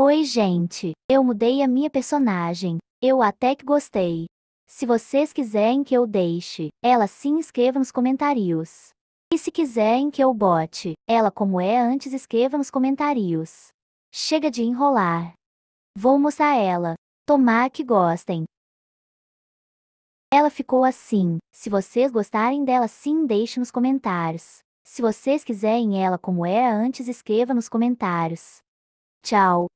Oi, gente, eu mudei a minha personagem. Eu até que gostei. Se vocês quiserem que eu deixe, ela sim escreva nos comentários. E se quiserem que eu bote, ela como é antes escreva nos comentários. Chega de enrolar. Vou mostrar ela. Tomar que gostem. Ela ficou assim. Se vocês gostarem dela sim deixe nos comentários. Se vocês quiserem ela como é antes escreva nos comentários. Tchau.